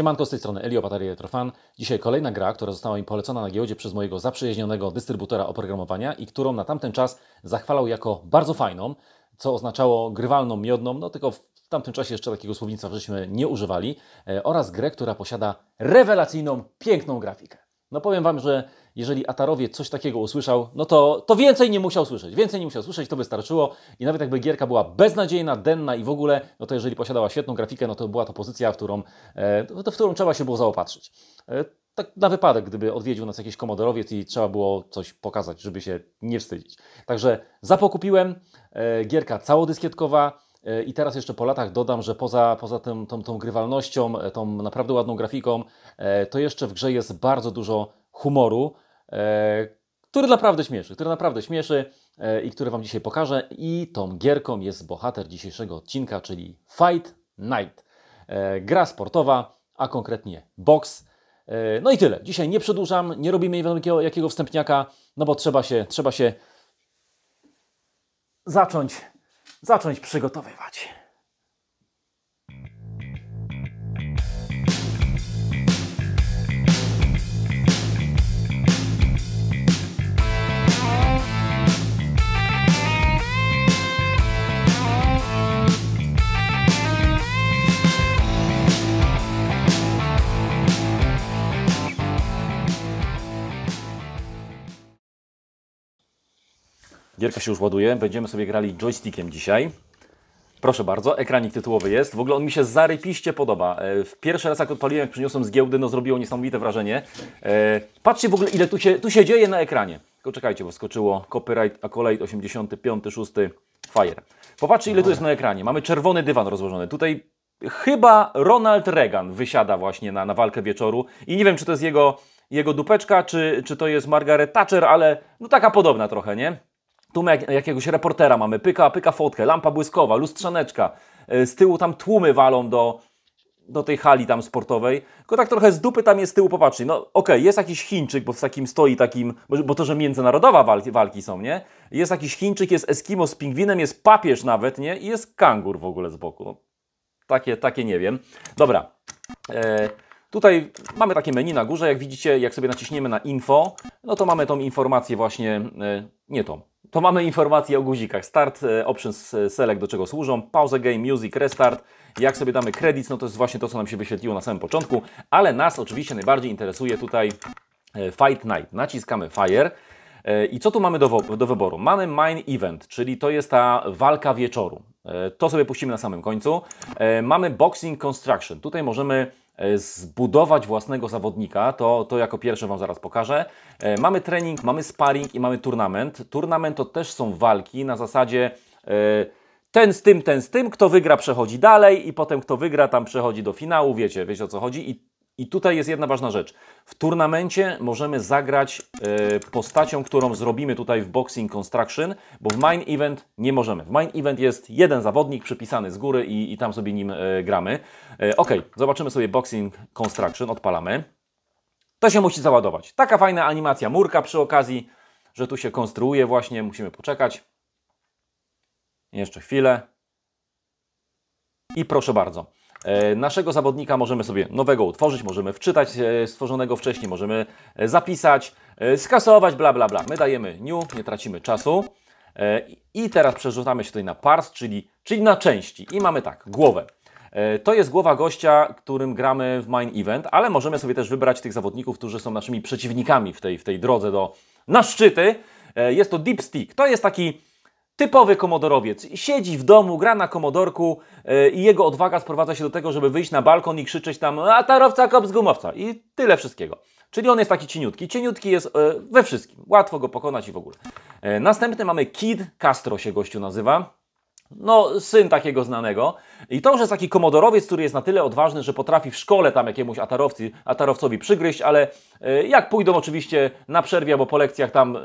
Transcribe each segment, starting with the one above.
Siemanko, z tej strony Elio, Bateria Elektrofan. Dzisiaj kolejna gra, która została mi polecona na giełdzie przez mojego zaprzyjaźnionego dystrybutora oprogramowania i którą na tamten czas zachwalał jako bardzo fajną, co oznaczało grywalną, miodną, no tylko w tamtym czasie jeszcze takiego słownictwa żeśmy nie używali, e, oraz grę, która posiada rewelacyjną, piękną grafikę. No powiem Wam, że jeżeli Atarowie coś takiego usłyszał, no to, to więcej nie musiał słyszeć. Więcej nie musiał słyszeć, to wystarczyło. I nawet jakby gierka była beznadziejna, denna i w ogóle, no to jeżeli posiadała świetną grafikę, no to była to pozycja, w którą, e, no w którą trzeba się było zaopatrzyć. E, tak na wypadek, gdyby odwiedził nas jakiś komodorowiec i trzeba było coś pokazać, żeby się nie wstydzić. Także zapokupiłem, e, gierka całodyskietkowa, i teraz jeszcze po latach dodam, że poza, poza tym, tą, tą grywalnością, tą naprawdę ładną grafiką, to jeszcze w grze jest bardzo dużo humoru. E, który naprawdę śmieszy, który naprawdę śmieszy e, i który Wam dzisiaj pokażę. I tą gierką jest bohater dzisiejszego odcinka, czyli Fight Night. E, gra sportowa, a konkretnie boks. No i tyle. Dzisiaj nie przedłużam, nie robimy nie jakiego, jakiego wstępniaka, no bo trzeba się, trzeba się zacząć, zacząć przygotowywać. Gierka się już ładuje. Będziemy sobie grali joystickiem dzisiaj. Proszę bardzo, ekranik tytułowy jest. W ogóle on mi się zarypiście podoba. E, w pierwszy raz jak odpaliłem, jak przyniosłem z giełdy, no zrobiło niesamowite wrażenie. E, patrzcie w ogóle ile tu się, tu się dzieje na ekranie. Tylko czekajcie, bo skoczyło copyright, acolyte 85, 6, fire. Popatrzcie ile tu jest na ekranie. Mamy czerwony dywan rozłożony. Tutaj chyba Ronald Reagan wysiada właśnie na, na walkę wieczoru. I nie wiem, czy to jest jego, jego dupeczka, czy, czy to jest Margaret Thatcher, ale no taka podobna trochę, nie? Tu jak, jakiegoś reportera mamy, pyka, pyka fotkę, lampa błyskowa, lustrzaneczka. E, z tyłu tam tłumy walą do, do tej hali tam sportowej. Tylko tak trochę z dupy tam jest z tyłu, popatrzcie. No okej, okay, jest jakiś Chińczyk, bo w takim stoi takim, bo to, że międzynarodowa walki, walki są, nie? Jest jakiś Chińczyk, jest Eskimo z pingwinem, jest papież nawet, nie? I jest kangur w ogóle z boku. No, takie, takie nie wiem. Dobra. E, tutaj mamy takie menu na górze, jak widzicie, jak sobie naciśniemy na info, no to mamy tą informację właśnie, e, nie tą, to mamy informacje o guzikach. Start, e, options, e, select, do czego służą, pause game, music, restart. Jak sobie damy credits, no to jest właśnie to, co nam się wyświetliło na samym początku, ale nas oczywiście najbardziej interesuje tutaj e, Fight Night. Naciskamy Fire. I co tu mamy do, do wyboru? Mamy Mine Event, czyli to jest ta walka wieczoru. To sobie puścimy na samym końcu. Mamy Boxing Construction. Tutaj możemy E, zbudować własnego zawodnika, to, to jako pierwsze Wam zaraz pokażę. E, mamy trening, mamy sparring i mamy turnament. Turnament to też są walki na zasadzie e, ten z tym, ten z tym, kto wygra przechodzi dalej i potem kto wygra tam przechodzi do finału, wiecie, wiecie o co chodzi i i tutaj jest jedna ważna rzecz. W turnamencie możemy zagrać e, postacią, którą zrobimy tutaj w Boxing Construction, bo w Main Event nie możemy. W Main Event jest jeden zawodnik przypisany z góry i, i tam sobie nim e, gramy. E, ok, zobaczymy sobie Boxing Construction, odpalamy. To się musi załadować. Taka fajna animacja murka przy okazji, że tu się konstruuje właśnie, musimy poczekać. Jeszcze chwilę. I proszę bardzo. E, naszego zawodnika możemy sobie nowego utworzyć, możemy wczytać e, stworzonego wcześniej, możemy e, zapisać, skasować, bla, bla, bla. My dajemy new, nie tracimy czasu. I teraz przerzucamy się tutaj na pars, czyli, czyli na części. I mamy tak, głowę. To jest głowa gościa, którym gramy w main event, ale możemy sobie też wybrać tych zawodników, którzy są naszymi przeciwnikami w tej, w tej drodze do na szczyty. Jest to deep stick. To jest taki Typowy komodorowiec. Siedzi w domu, gra na komodorku yy, i jego odwaga sprowadza się do tego, żeby wyjść na balkon i krzyczeć tam a tarowca, kop z gumowca i tyle wszystkiego. Czyli on jest taki cieniutki. Cieniutki jest yy, we wszystkim. Łatwo go pokonać i w ogóle. Yy, następny mamy Kid, Castro się gościu nazywa. No, syn takiego znanego. I to, że jest taki komodorowiec, który jest na tyle odważny, że potrafi w szkole tam jakiemuś atarowcy, atarowcowi przygryźć, ale y, jak pójdą oczywiście na przerwie albo po lekcjach tam y,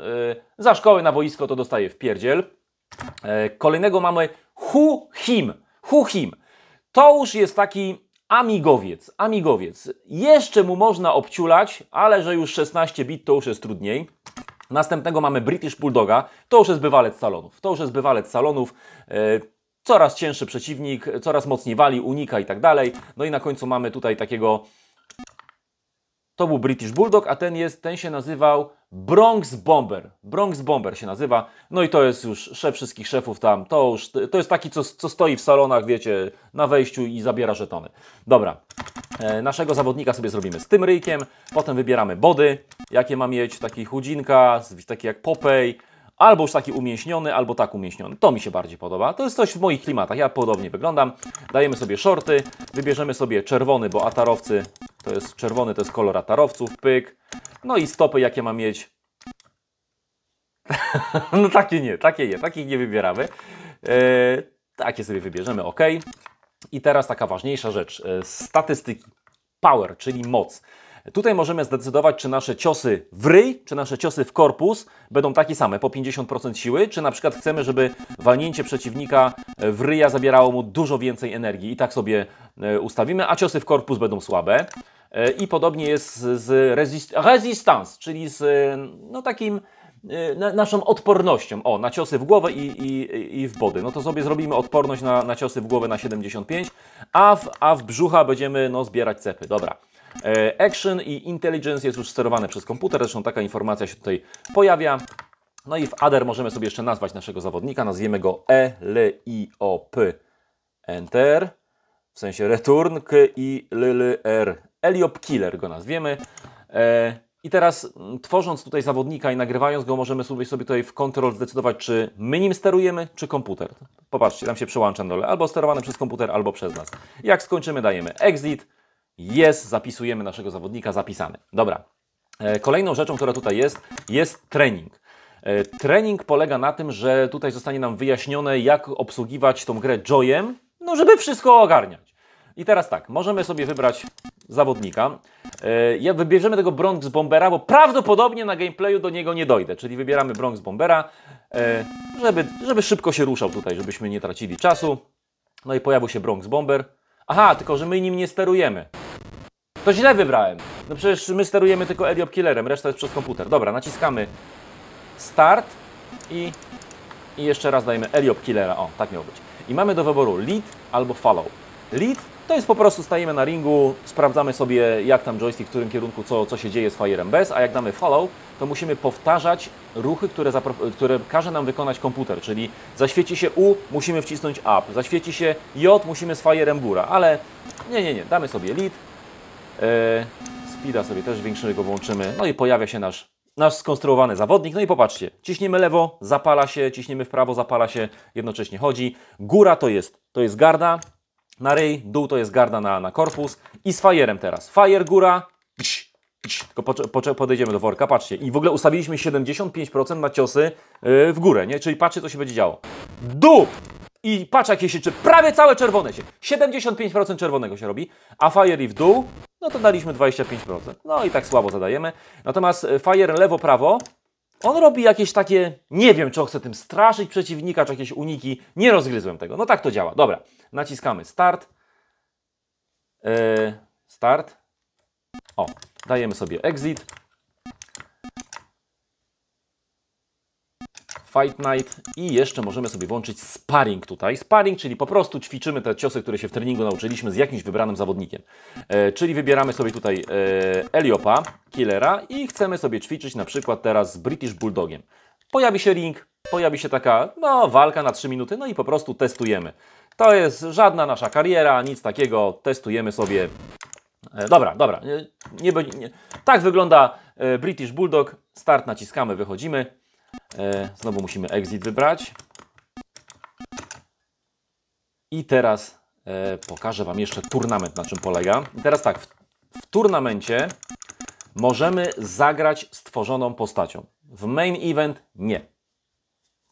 za szkołę na boisko, to dostaje w pierdziel. E, kolejnego mamy Hu Him. Hu Him. To już jest taki amigowiec, amigowiec. Jeszcze mu można obciulać, ale że już 16 bit to już jest trudniej. Następnego mamy British Bulldoga. To już jest bywalec salonów. To już jest bywalec salonów. E, coraz cięższy przeciwnik, coraz mocniej wali, unika i tak dalej. No i na końcu mamy tutaj takiego... To był British Bulldog, a ten jest, ten się nazywał Bronx Bomber. Bronx Bomber się nazywa. No i to jest już szef wszystkich szefów tam. To, już, to jest taki, co, co stoi w salonach, wiecie, na wejściu i zabiera żetony. Dobra. E, naszego zawodnika sobie zrobimy z tym ryjkiem. Potem wybieramy body, jakie ma mieć. Taki chudzinka, taki jak Popey, Albo już taki umięśniony, albo tak umięśniony. To mi się bardziej podoba. To jest coś w moich klimatach. Ja podobnie wyglądam. Dajemy sobie shorty. Wybierzemy sobie czerwony, bo atarowcy to jest czerwony, to jest kolor atarowców, pyk. No i stopy, jakie ma mieć. no takie nie, takie nie, takich nie wybieramy. E, takie sobie wybierzemy, ok. I teraz taka ważniejsza rzecz, e, statystyki. Power, czyli moc. Tutaj możemy zdecydować, czy nasze ciosy w ryj, czy nasze ciosy w korpus będą takie same, po 50% siły, czy na przykład chcemy, żeby walnięcie przeciwnika w ryja zabierało mu dużo więcej energii i tak sobie e, ustawimy, a ciosy w korpus będą słabe. E, I podobnie jest z resist resistance, czyli z e, no, takim e, na, naszą odpornością. O, na ciosy w głowę i, i, i w body. No to sobie zrobimy odporność na, na ciosy w głowę na 75, a w, a w brzucha będziemy no, zbierać cepy. Dobra. action i intelligence jest już sterowane przez komputer, zresztą taka informacja się tutaj pojawia. No i w ADER możemy sobie jeszcze nazwać naszego zawodnika, nazwiemy go E, L, I, O, P, Enter, w sensie return, K, I, L, L, R, Eliop Killer go nazwiemy. E, I teraz mm, tworząc tutaj zawodnika i nagrywając go, możemy sobie, sobie tutaj w kontrol zdecydować, czy my nim sterujemy, czy komputer. Popatrzcie, tam się przełącza dole. Albo sterowane przez komputer, albo przez nas. Jak skończymy, dajemy exit. Jest, zapisujemy naszego zawodnika, zapisany. Dobra. E, kolejną rzeczą, która tutaj jest, jest trening. E, trening polega na tym, że tutaj zostanie nam wyjaśnione, jak obsługiwać tą grę joyem, no żeby wszystko ogarniać. I teraz tak, możemy sobie wybrać zawodnika. E, ja wybierzemy tego Bronx Bombera, bo prawdopodobnie na gameplayu do niego nie dojdę. Czyli wybieramy Bronx Bombera, e, żeby, żeby szybko się ruszał tutaj, żebyśmy nie tracili czasu. No i pojawił się Bronx Bomber. Aha, tylko że my nim nie sterujemy. To źle wybrałem. No przecież my sterujemy tylko Eliop Killerem, reszta jest przez komputer. Dobra, naciskamy Start i, i jeszcze raz dajemy Eliop Killera. O, tak miał być. I mamy do wyboru Lead albo Follow. Lead to jest po prostu stajemy na ringu, sprawdzamy sobie jak tam joystick, w którym kierunku co, co się dzieje z firem bez, a jak damy follow, to musimy powtarzać ruchy, które, które każe nam wykonać komputer, czyli zaświeci się U, musimy wcisnąć up, zaświeci się J, musimy z firem góra, ale nie, nie, nie, damy sobie lead, yy, speeda sobie też większego go włączymy, no i pojawia się nasz nasz skonstruowany zawodnik. No i popatrzcie, ciśniemy lewo, zapala się, ciśniemy w prawo, zapala się, jednocześnie chodzi. Góra to jest, to jest garda, na ryj, dół to jest garda na, na korpus i z fajerem teraz. Fajer góra, psz, psz, tylko po, po, podejdziemy do worka, patrzcie. I w ogóle ustawiliśmy 75% na ciosy yy, w górę, nie? Czyli patrzcie, co się będzie działo. Dół! I patrz, jakie się czy prawie całe czerwone się. 75% czerwonego się robi, a fire i w dół, no to daliśmy 25%. No i tak słabo zadajemy. Natomiast y, fire lewo-prawo, on robi jakieś takie, nie wiem czy on chce tym straszyć przeciwnika, czy jakieś uniki. Nie rozgryzłem tego. No tak to działa. Dobra, naciskamy start. Yy, start. O, dajemy sobie exit. Fight Night i jeszcze możemy sobie włączyć sparring tutaj. Sparring, czyli po prostu ćwiczymy te ciosy, które się w treningu nauczyliśmy z jakimś wybranym zawodnikiem. E, czyli wybieramy sobie tutaj e, Eliopa, Killera i chcemy sobie ćwiczyć na przykład teraz z British Bulldogiem. Pojawi się ring, pojawi się taka no, walka na 3 minuty, no i po prostu testujemy. To jest żadna nasza kariera, nic takiego, testujemy sobie. E, dobra, dobra, nie, nie, nie. tak wygląda e, British Bulldog, start naciskamy, wychodzimy. E, znowu musimy exit wybrać. I teraz e, pokażę Wam jeszcze turnament, na czym polega. I teraz tak, w, w turnamencie możemy zagrać stworzoną postacią. W main event nie.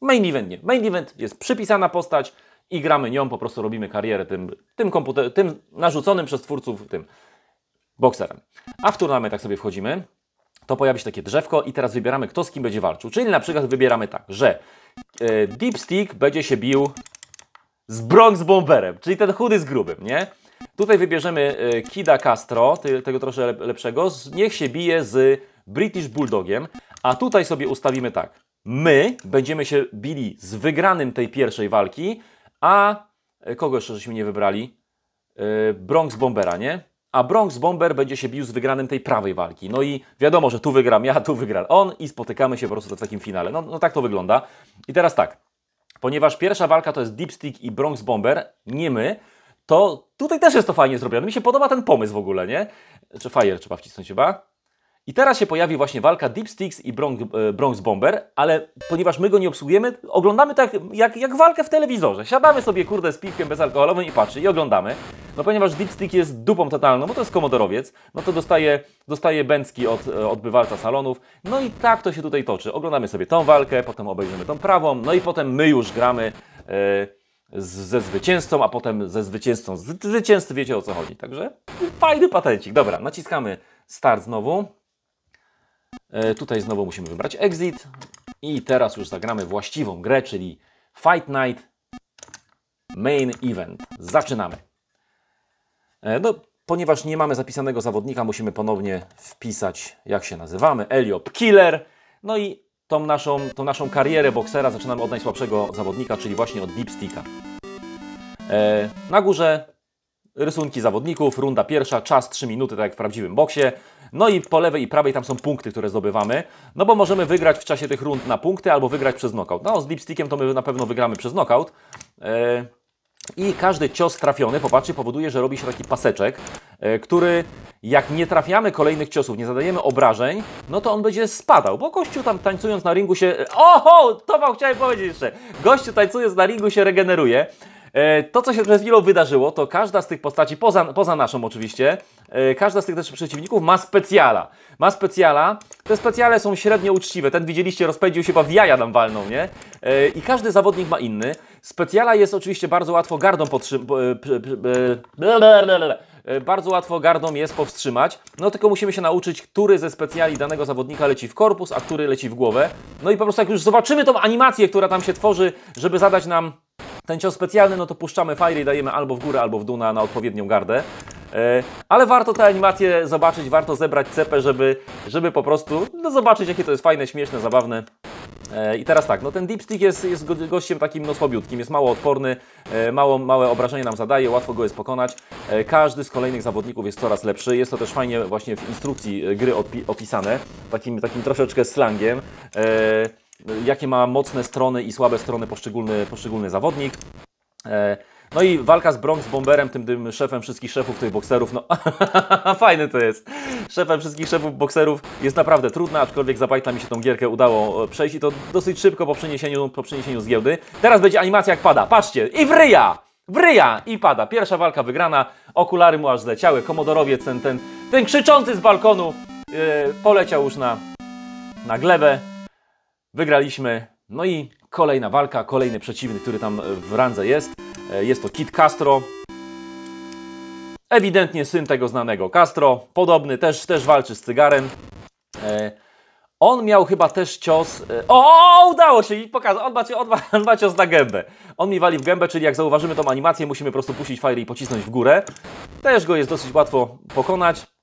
Main event nie. Main event jest przypisana postać i gramy nią, po prostu robimy karierę tym, tym, komputer, tym narzuconym przez twórców tym bokserem. A w turnamencie tak sobie wchodzimy to pojawi się takie drzewko i teraz wybieramy, kto z kim będzie walczył. Czyli na przykład wybieramy tak, że e, Dipstick będzie się bił z Bronx Bomberem, czyli ten chudy z grubym, nie? Tutaj wybierzemy e, Kida Castro, tego troszkę lepszego, z, niech się bije z British Bulldogiem, a tutaj sobie ustawimy tak, my będziemy się bili z wygranym tej pierwszej walki, a e, kogo jeszcze żeśmy nie wybrali? E, Bronx Bombera, nie? a Bronx Bomber będzie się bił z wygranym tej prawej walki. No i wiadomo, że tu wygram ja, tu wygram on i spotykamy się po prostu w takim finale. No, no tak to wygląda. I teraz tak, ponieważ pierwsza walka to jest Dipstick i Bronx Bomber, nie my, to tutaj też jest to fajnie zrobione. Mi się podoba ten pomysł w ogóle, nie? Czy Fire trzeba wcisnąć chyba? I teraz się pojawi właśnie walka Deep Sticks i Bronx, e, Bronx Bomber, ale ponieważ my go nie obsługujemy, oglądamy tak jak, jak walkę w telewizorze. Siadamy sobie, kurde, z piwkiem bezalkoholowym i patrzy i oglądamy. No ponieważ Deep Stick jest dupą totalną, bo to jest komodorowiec, no to dostaje, dostaje bęcki od e, odbywalca salonów. No i tak to się tutaj toczy. Oglądamy sobie tą walkę, potem obejrzymy tą prawą, no i potem my już gramy... E, z ze zwycięzcą, a potem ze zwycięzcą z zwycięzcy, wiecie o co chodzi. Także fajny patencik. Dobra, naciskamy start znowu. E, tutaj znowu musimy wybrać exit i teraz już zagramy właściwą grę, czyli Fight Night Main Event. Zaczynamy. E, no, ponieważ nie mamy zapisanego zawodnika, musimy ponownie wpisać, jak się nazywamy, Eliop Killer. No i tą naszą, tą naszą karierę boksera zaczynamy od najsłabszego zawodnika, czyli właśnie od Dipsticka. E, na górze Rysunki zawodników, runda pierwsza, czas 3 minuty, tak jak w prawdziwym boksie. No i po lewej i prawej tam są punkty, które zdobywamy. No bo możemy wygrać w czasie tych rund na punkty albo wygrać przez knockout. No z lipstickiem to my na pewno wygramy przez knockout. E, I każdy cios trafiony, popatrzcie, powoduje, że robi się taki paseczek, e, który jak nie trafiamy kolejnych ciosów, nie zadajemy obrażeń, no to on będzie spadał, bo gościu tam tańcując na ringu się... Oho! To wam chciałem powiedzieć jeszcze! Gościu tańcując na ringu się regeneruje. E, to, co się przed chwilą wydarzyło, to każda z tych postaci, poza, poza naszą oczywiście, e, każda z tych też przeciwników ma specjala. Ma specjala. Te specjale są średnio uczciwe. Ten widzieliście, rozpędził się, bo w jaja nam walną, nie? E, I każdy zawodnik ma inny. Specjala jest oczywiście bardzo łatwo gardą podtrzymać. Bardzo łatwo gardą jest powstrzymać. No tylko musimy się nauczyć, który ze specjali danego zawodnika leci w korpus, a który leci w głowę. No i po prostu jak już zobaczymy tą animację, która tam się tworzy, żeby zadać nam ten cios specjalny, no to puszczamy fajry i dajemy albo w górę, albo w dół na, na odpowiednią gardę. E, ale warto tę animację zobaczyć, warto zebrać cepę, żeby, żeby po prostu no, zobaczyć, jakie to jest fajne, śmieszne, zabawne. E, I teraz tak, no ten dipstick jest, jest gościem takim no słabiutkim, jest mało odporny, e, mało, małe obrażenie nam zadaje, łatwo go jest pokonać. Każdy z kolejnych zawodników jest coraz lepszy, jest to też fajnie właśnie w instrukcji gry opisane, takim, takim troszeczkę slangiem jakie ma mocne strony i słabe strony poszczególny, poszczególny zawodnik. E, no i walka z Bronx Bomberem, tym, tym szefem wszystkich szefów tych bokserów, no fajny to jest. Szefem wszystkich szefów bokserów jest naprawdę trudna, aczkolwiek zapajta mi się tą gierkę udało e, przejść i to dosyć szybko po przeniesieniu, po przeniesieniu z giełdy. Teraz będzie animacja jak pada, patrzcie, i wryja! Wryja! I pada. Pierwsza walka wygrana, okulary mu aż zleciały, komodorowiec ten, ten, ten krzyczący z balkonu yy, poleciał już na, na glebę. Wygraliśmy. No i kolejna walka, kolejny przeciwnik, który tam w randze jest. E, jest to Kit Castro. Ewidentnie syn tego znanego Castro. Podobny, też, też walczy z cygarem. E, on miał chyba też cios. E, o, udało się i pokazał. On on, ma, on cios na gębę. On mi wali w gębę, czyli jak zauważymy tą animację, musimy po prostu puścić fire i pocisnąć w górę. Też go jest dosyć łatwo pokonać.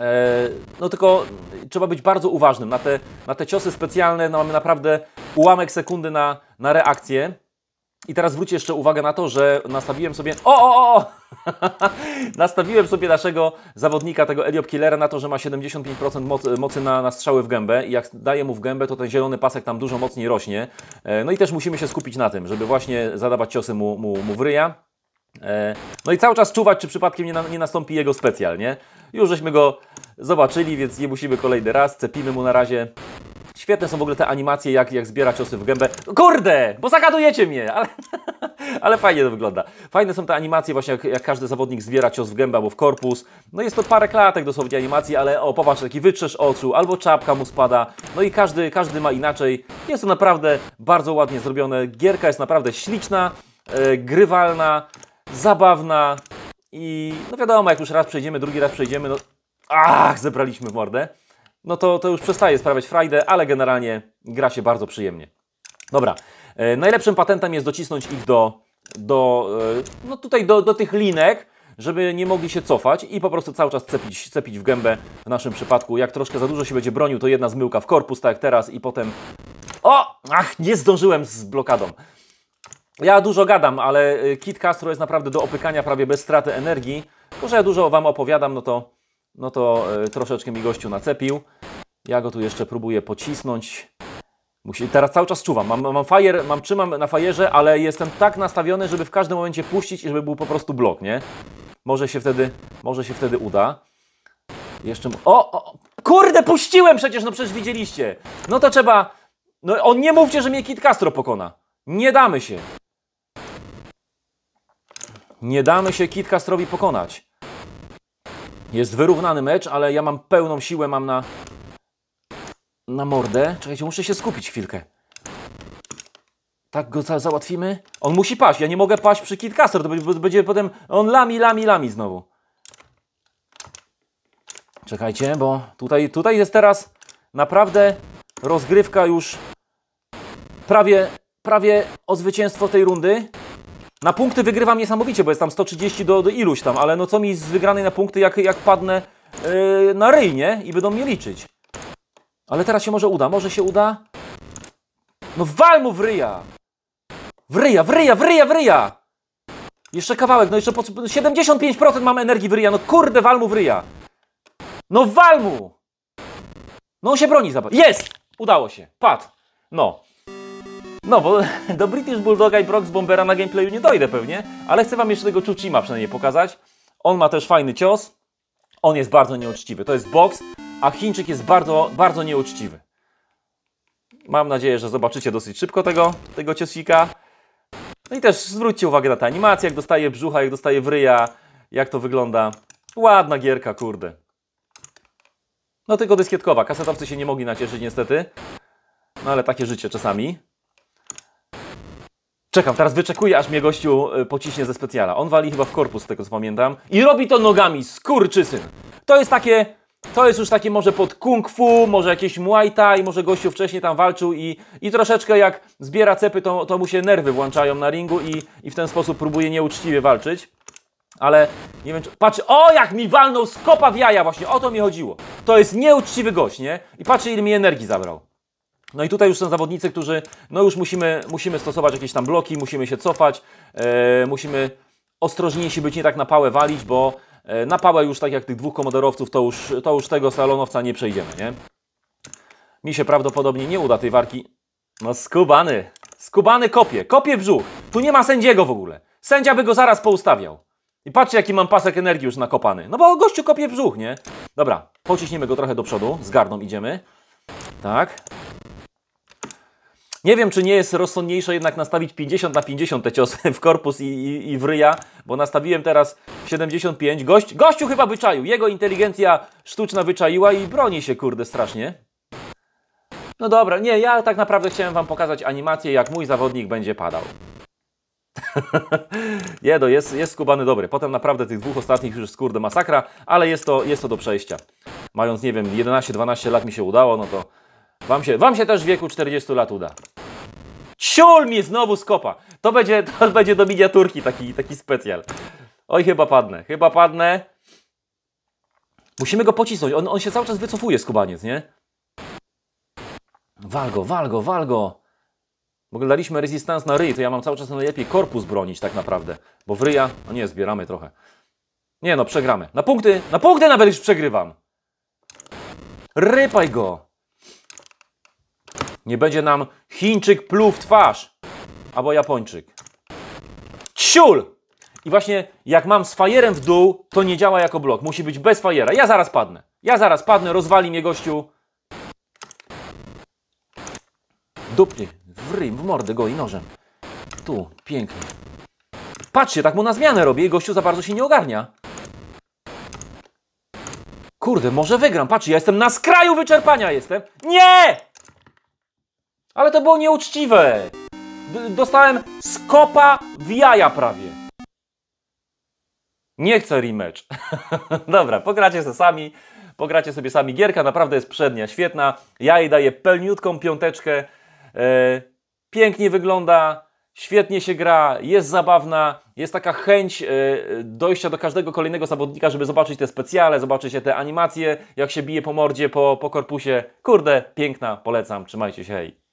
E, no tylko trzeba być bardzo uważnym. Na te, na te ciosy specjalne no, mamy naprawdę ułamek sekundy na, na reakcję. I teraz wróćcie jeszcze uwagę na to, że nastawiłem sobie... O, o, o! nastawiłem sobie naszego zawodnika, tego Eliop Killera na to, że ma 75% mocy, mocy na, na, strzały w gębę i jak daję mu w gębę, to ten zielony pasek tam dużo mocniej rośnie. E, no i też musimy się skupić na tym, żeby właśnie zadawać ciosy mu, mu, mu w ryja. E, no i cały czas czuwać, czy przypadkiem nie, na, nie nastąpi jego specjalnie. Już żeśmy go zobaczyli, więc nie musimy kolejny raz. Cepimy mu na razie. Świetne są w ogóle te animacje, jak, jak zbiera ciosy w gębę. Kurde! Bo zagadujecie mnie! Ale, ale fajnie to wygląda. Fajne są te animacje właśnie, jak, jak, każdy zawodnik zbiera cios w gębę albo w korpus. No jest to parę klatek dosłownie animacji, ale o, popatrz, taki wytrzesz oczu, albo czapka mu spada. No i każdy, każdy ma inaczej. Jest to naprawdę bardzo ładnie zrobione. Gierka jest naprawdę śliczna, e, grywalna zabawna i no wiadomo, jak już raz przejdziemy, drugi raz przejdziemy, no ach, zebraliśmy w mordę, no to, to już przestaje sprawiać frajdę, ale generalnie gra się bardzo przyjemnie. Dobra, e, najlepszym patentem jest docisnąć ich do, do e, no tutaj do, do tych linek, żeby nie mogli się cofać i po prostu cały czas cepić, cepić w gębę w naszym przypadku. Jak troszkę za dużo się będzie bronił, to jedna zmyłka w korpus, tak jak teraz i potem... O! Ach, nie zdążyłem z blokadą. Ja dużo gadam, ale y, Kit Castro jest naprawdę do opykania prawie bez straty energii. Może ja dużo Wam opowiadam, no to, no to y, troszeczkę mi gościu nacepił. Ja go tu jeszcze próbuję pocisnąć. Musi... Teraz cały czas czuwam. Mam, mam mam, trzymam na fajerze, ale jestem tak nastawiony, żeby w każdym momencie puścić i żeby był po prostu blok, nie? Może się wtedy, może się wtedy uda. Jeszcze... O, o! Kurde, puściłem przecież, no przecież widzieliście. No to trzeba... No on nie mówcie, że mnie Kit Castro pokona. Nie damy się. Nie damy się Kitkastrowi Castrowi pokonać. Jest wyrównany mecz, ale ja mam pełną siłę, mam na... na mordę. Czekajcie, muszę się skupić chwilkę. Tak go za załatwimy? On musi paść. Ja nie mogę paść przy Kitkastro, Castro. To będzie, będzie potem... On lami, lami, lami znowu. Czekajcie, bo tutaj, tutaj jest teraz naprawdę rozgrywka już prawie, prawie o zwycięstwo tej rundy. Na punkty wygrywam niesamowicie, bo jest tam 130 do, do iluś tam, ale no co mi z wygranej na punkty, jak, jak padnę yy, na ryj, nie? I będą mnie liczyć. Ale teraz się może uda, może się uda. No wal mu w ryja! W ryja, w ryja, w ryja, w ryja! Jeszcze kawałek, no jeszcze po 75% mam energii w ryja, no kurde, wal mu w ryja! No wal mu! No on się broni, zobacz. Jest! Udało się, padł. No. No, bo do British Bulldoga i Brox Bombera na gameplayu nie dojdę pewnie, ale chcę Wam jeszcze tego Chuchima przynajmniej pokazać. On ma też fajny cios, on jest bardzo nieuczciwy. To jest boks, a Chińczyk jest bardzo, bardzo nieuczciwy. Mam nadzieję, że zobaczycie dosyć szybko tego, tego ciosika. No i też zwróćcie uwagę na te animacje, jak dostaje brzucha, jak dostaje wryja, jak to wygląda. Ładna gierka, kurde. No tylko dyskietkowa, kasetowcy się nie mogli nacieszyć niestety. No ale takie życie czasami. Czekam, teraz wyczekuję, aż mnie gościu y, pociśnie ze specjala. On wali chyba w korpus, z tego co pamiętam. I robi to nogami, syn. To jest takie... To jest już takie może pod kung fu, może jakieś muay thai, może gościu wcześniej tam walczył i, i troszeczkę jak zbiera cepy, to, to mu się nerwy włączają na ringu i, i w ten sposób próbuje nieuczciwie walczyć. Ale nie wiem, czy... Patrz, o jak mi walnął skopa w jaja właśnie, o to mi chodziło. To jest nieuczciwy gość, nie? I patrz, ile mi energii zabrał. No i tutaj już są zawodnicy, którzy, no już musimy, musimy stosować jakieś tam bloki, musimy się cofać, e, musimy ostrożniejsi być, nie tak na pałę walić, bo e, na pałę już tak jak tych dwóch komodorowców, to już, to już tego salonowca nie przejdziemy, nie? Mi się prawdopodobnie nie uda tej warki. No skubany, skubany kopie, kopie brzuch. Tu nie ma sędziego w ogóle. Sędzia by go zaraz poustawiał. I patrzcie, jaki mam pasek energii już nakopany. No bo gościu kopie brzuch, nie? Dobra, pociśniemy go trochę do przodu. Z gardą idziemy. Tak. Nie wiem, czy nie jest rozsądniejsze jednak nastawić 50 na 50 te ciosy w korpus i, i, i w ryja, bo nastawiłem teraz 75. Gość, gościu chyba wyczaił. Jego inteligencja sztuczna wyczaiła i broni się, kurde, strasznie. No dobra, nie, ja tak naprawdę chciałem Wam pokazać animację, jak mój zawodnik będzie padał. Jedo, no, jest, jest skubany dobry. Potem naprawdę tych dwóch ostatnich już skurde masakra, ale jest to, jest to do przejścia. Mając, nie wiem, 11-12 lat mi się udało, no to wam się, wam się też w wieku 40 lat uda. Siol mnie znowu skopa. To będzie, to będzie do miniaturki taki, taki specjal. Oj, chyba padnę, chyba padnę. Musimy go pocisnąć. On, on się cały czas wycofuje, skubaniec, nie? Walgo, walgo, walgo. W daliśmy rezystans na ryj, to ja mam cały czas najlepiej korpus bronić tak naprawdę. Bo w ryja, no nie, zbieramy trochę. Nie no, przegramy. Na punkty, na punkty nawet już przegrywam. Rypaj go. Nie będzie nam Chińczyk pluł w twarz albo Japończyk. Ciul! I właśnie jak mam z fajerem w dół, to nie działa jako blok. Musi być bez fajera. Ja zaraz padnę. Ja zaraz padnę, rozwali mnie gościu. Dupnie, w rym, w mordę go i nożem. Tu, pięknie. Patrzcie, tak mu na zmianę robię i gościu za bardzo się nie ogarnia. Kurde, może wygram. Patrzcie, ja jestem na skraju wyczerpania jestem. Nie! Ale to było nieuczciwe. D dostałem skopa w jaja prawie. Nie chcę rematch. Dobra, pogracie sobie sami. Pogracie sobie sami. Gierka naprawdę jest przednia, świetna. Ja jej daję pełniutką piąteczkę. E, pięknie wygląda, świetnie się gra, jest zabawna, jest taka chęć e, dojścia do każdego kolejnego zawodnika, żeby zobaczyć te specjale, zobaczyć te animacje, jak się bije po mordzie, po, po korpusie. Kurde, piękna, polecam, trzymajcie się, hej.